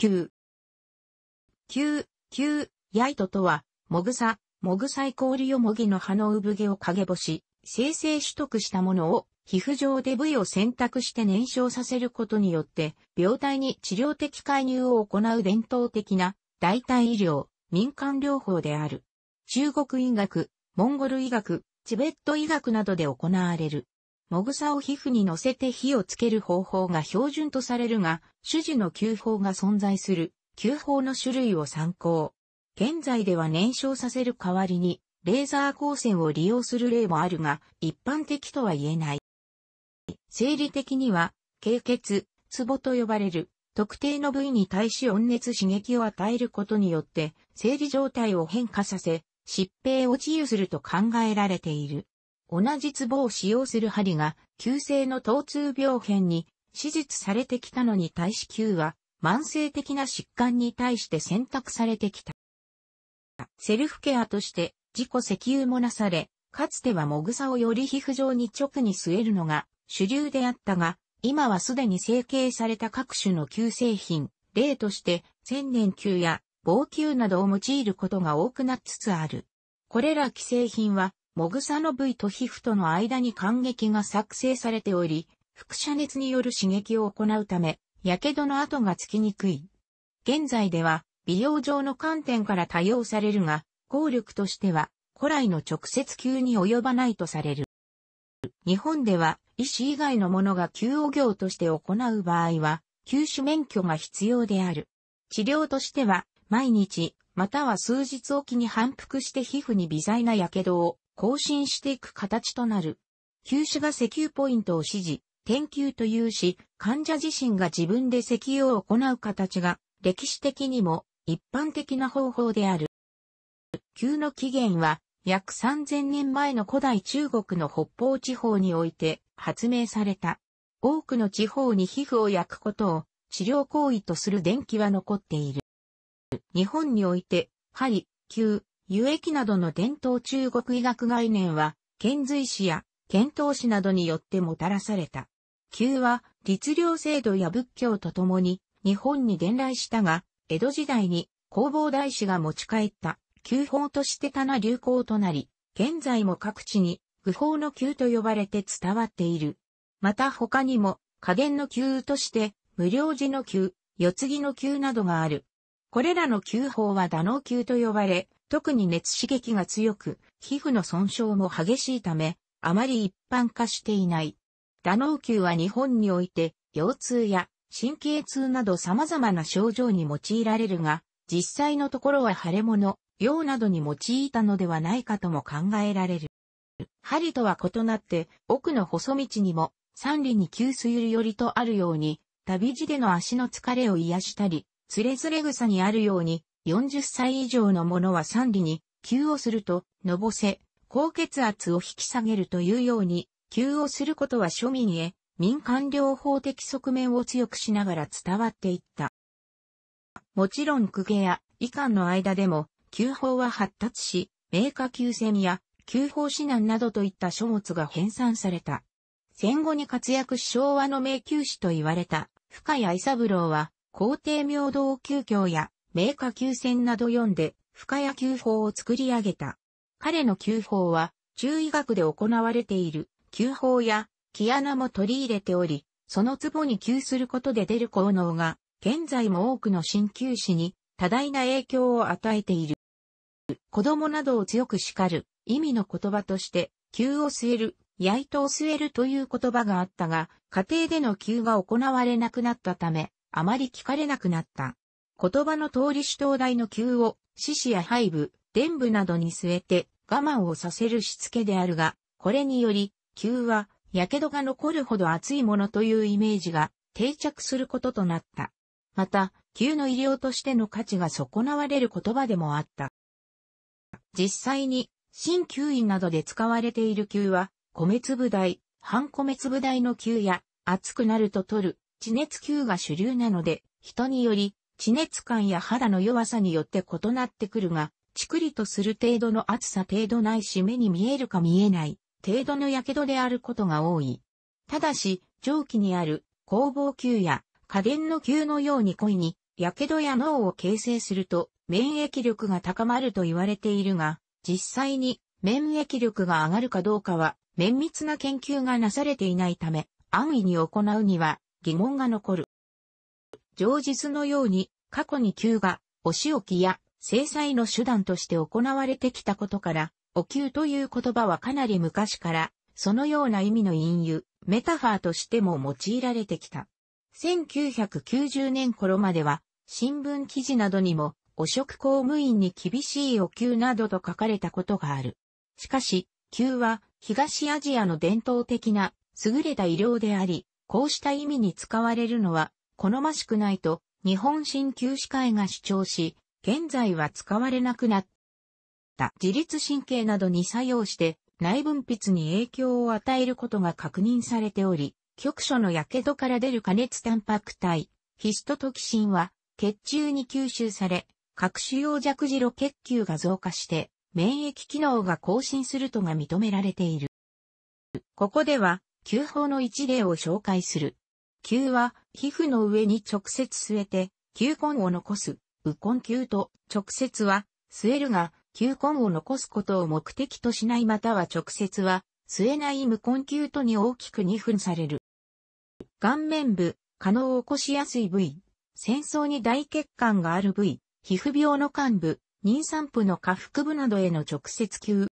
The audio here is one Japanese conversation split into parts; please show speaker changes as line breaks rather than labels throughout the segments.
9。9、九、ヤイトとは、もぐさ、もぐさイ氷をよもぎの葉の産毛を陰干し、生成取得したものを、皮膚上で部位を選択して燃焼させることによって、病態に治療的介入を行う伝統的な、代替医療、民間療法である。中国医学、モンゴル医学、チベット医学などで行われる。もぐさを皮膚に乗せて火をつける方法が標準とされるが、種子の球法が存在する、球法の種類を参考。現在では燃焼させる代わりに、レーザー光線を利用する例もあるが、一般的とは言えない。生理的には、経血、ツボと呼ばれる、特定の部位に対し温熱刺激を与えることによって、生理状態を変化させ、疾病を治癒すると考えられている。同じ壺を使用する針が、急性の疼痛病変に、手術されてきたのに対し球は、慢性的な疾患に対して選択されてきた。セルフケアとして、自己石油もなされ、かつてはもぐさをより皮膚上に直に据えるのが主流であったが、今はすでに成形された各種の旧製品、例として千年球や棒球などを用いることが多くなっつつある。これら既製品はモグサの部位と皮膚との間に感激が作成されており、輻射熱による刺激を行うため、火傷の跡がつきにくい。現在では、美容上の観点から多用されるが、効力としては、古来の直接級に及ばないとされる。日本では、医師以外のものが給与業として行う場合は、休止免許が必要である。治療としては、毎日、または数日おきに反復して皮膚に微細な火傷を更新していく形となる。球種が石油ポイントを指示、点究というし、患者自身が自分で石油を行う形が、歴史的にも一般的な方法である。旧の起源は、約3000年前の古代中国の北方地方において発明された。多くの地方に皮膚を焼くことを治療行為とする電気は残っている。日本において、針、球、輸液などの伝統中国医学概念は、遣隋使や遣唐使などによってもたらされた。旧は、律令制度や仏教とともに、日本に伝来したが、江戸時代に弘法大師が持ち帰った旧法として棚流行となり、現在も各地に愚法の旧と呼ばれて伝わっている。また他にも、加減の旧として、無料寺の旧、四次の旧などがある。これらの旧法は打能旧と呼ばれ、特に熱刺激が強く、皮膚の損傷も激しいため、あまり一般化していない。打脳球は日本において、腰痛や神経痛など様々な症状に用いられるが、実際のところは腫れ物、用などに用いたのではないかとも考えられる。針とは異なって奥の細道にも三里に急水るよりとあるように、旅路での足の疲れを癒したり、つれづれ草にあるように40歳以上の者は三里に、急をすると、のぼせ、高血圧を引き下げるというように、急をすることは庶民へ、民間療法的側面を強くしながら伝わっていった。もちろん公家や医官の間でも、急法は発達し、名家急戦や、急法指南などといった書物が編纂された。戦後に活躍し昭和の名旧士と言われた、深谷伊三郎は、皇帝明道旧教や、名家球戦など読んで、深谷球法を作り上げた。彼の球法は、中医学で行われている、球法や、木穴も取り入れており、その壺に球することで出る効能が、現在も多くの鍼灸師に多大な影響を与えている。子供などを強く叱る、意味の言葉として、球を据える、や糸を据えるという言葉があったが、家庭での球が行われなくなったため、あまり聞かれなくなった。言葉の通り主灯台の球を、獅子や背部、伝部などに据えて、我慢をさせるしつけであるが、これにより、球は、火傷が残るほど熱いものというイメージが定着することとなった。また、球の医療としての価値が損なわれる言葉でもあった。実際に、新球院などで使われている球は、米粒大、半米粒大の球や、熱くなると取る、地熱球が主流なので、人により、地熱感や肌の弱さによって異なってくるが、チクリとする程度の厚さ程度ないし目に見えるか見えない程度の火傷であることが多い。ただし、蒸気にある工房球や家電の球のように故意に火傷や脳を形成すると免疫力が高まると言われているが、実際に免疫力が上がるかどうかは綿密な研究がなされていないため、安易に行うには疑問が残る。上実のように過去に給がお仕置きや制裁の手段として行われてきたことから、お給という言葉はかなり昔からそのような意味の隠喩、メタファーとしても用いられてきた。1990年頃までは新聞記事などにも汚職公務員に厳しいお給などと書かれたことがある。しかし、給は東アジアの伝統的な優れた医療であり、こうした意味に使われるのは好ましくないと日本新旧歯科医が主張し、現在は使われなくなった。自律神経などに作用して内分泌に影響を与えることが確認されており、局所の火傷から出る加熱タンパク体、ヒストトキシンは血中に吸収され、各種用弱磁路血球が増加して免疫機能が更新するとが認められている。ここでは、球法の一例を紹介する。球は、皮膚の上に直接据えて、球根を残す、右根球と直接は、据えるが、球根を残すことを目的としないまたは直接は、据えない無根球とに大きく2分される。顔面部、可能を起こしやすい部位、戦争に大血管がある部位、皮膚病の幹部、妊産婦の下腹部などへの直接球。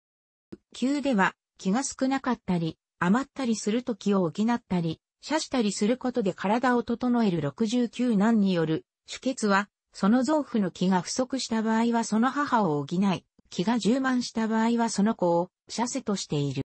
球では気が少なかったり、余ったりする時を補ったり、射したりすることで体を整える69難による主血は、その臓腑の気が不足した場合はその母を補い、気が充満した場合はその子を射せとしている。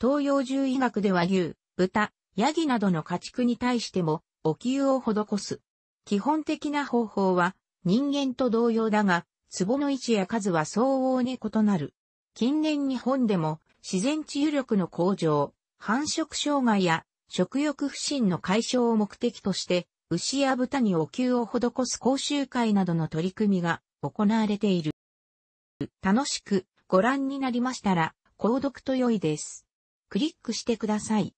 東洋獣医学では牛、豚、ヤギなどの家畜に対しても、お灸を施す。基本的な方法は、人間と同様だが、壺の位置や数は相応に異なる。近年日本でも、自然治癒力の向上、繁殖障害や食欲不振の解消を目的として、牛や豚にお灸を施す講習会などの取り組みが行われている。楽しくご覧になりましたら、購読と良いです。クリックしてください。